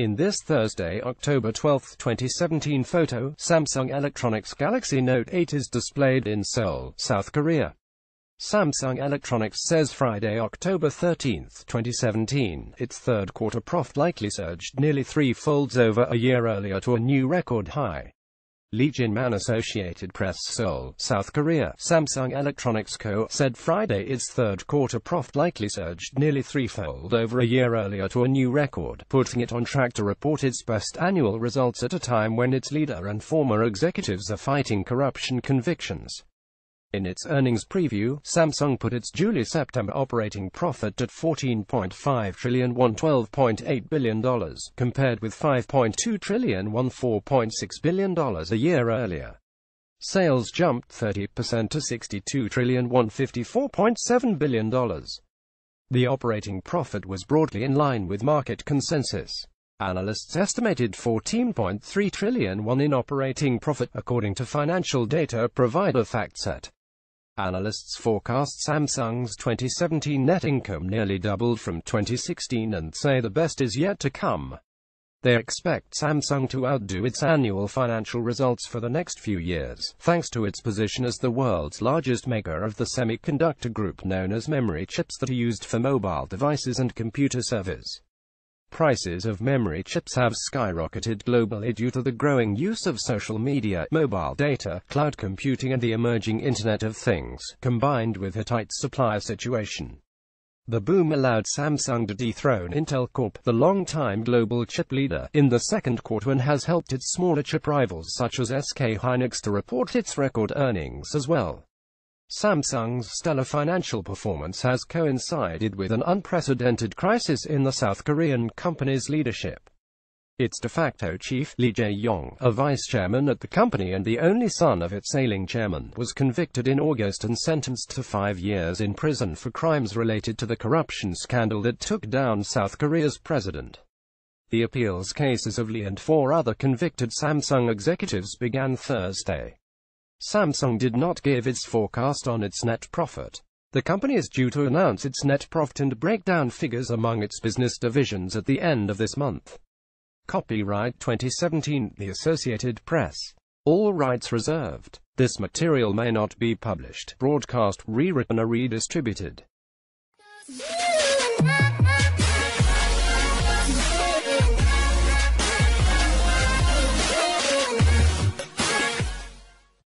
In this Thursday, October 12, 2017 photo, Samsung Electronics Galaxy Note 8 is displayed in Seoul, South Korea. Samsung Electronics says Friday, October 13, 2017, its third quarter profit likely surged nearly three-folds over a year earlier to a new record high. Legion Man Associated Press Seoul, South Korea, Samsung Electronics Co. said Friday its third quarter profit likely surged nearly threefold over a year earlier to a new record, putting it on track to report its best annual results at a time when its leader and former executives are fighting corruption convictions. In its earnings preview, Samsung put its July-September operating profit at 14.5 trillion won $12.8 billion, compared with 5.2 trillion won $4.6 billion a year earlier. Sales jumped 30% to 62 trillion won $54.7 billion. The operating profit was broadly in line with market consensus. Analysts estimated 14.3 trillion won in operating profit, according to financial data provider FactSet. Analysts forecast Samsung's 2017 net income nearly doubled from 2016 and say the best is yet to come. They expect Samsung to outdo its annual financial results for the next few years, thanks to its position as the world's largest maker of the semiconductor group known as memory chips that are used for mobile devices and computer servers. Prices of memory chips have skyrocketed globally due to the growing use of social media, mobile data, cloud computing and the emerging Internet of Things, combined with a tight supplier situation. The boom allowed Samsung to dethrone Intel Corp, the long-time global chip leader, in the second quarter and has helped its smaller chip rivals such as SK Hynix to report its record earnings as well. Samsung's stellar financial performance has coincided with an unprecedented crisis in the South Korean company's leadership. Its de facto chief, Lee Jae-yong, a vice chairman at the company and the only son of its ailing chairman, was convicted in August and sentenced to five years in prison for crimes related to the corruption scandal that took down South Korea's president. The appeals cases of Lee and four other convicted Samsung executives began Thursday. Samsung did not give its forecast on its net profit. The company is due to announce its net profit and breakdown figures among its business divisions at the end of this month. Copyright 2017 The Associated Press. All rights reserved. This material may not be published, broadcast, rewritten or redistributed.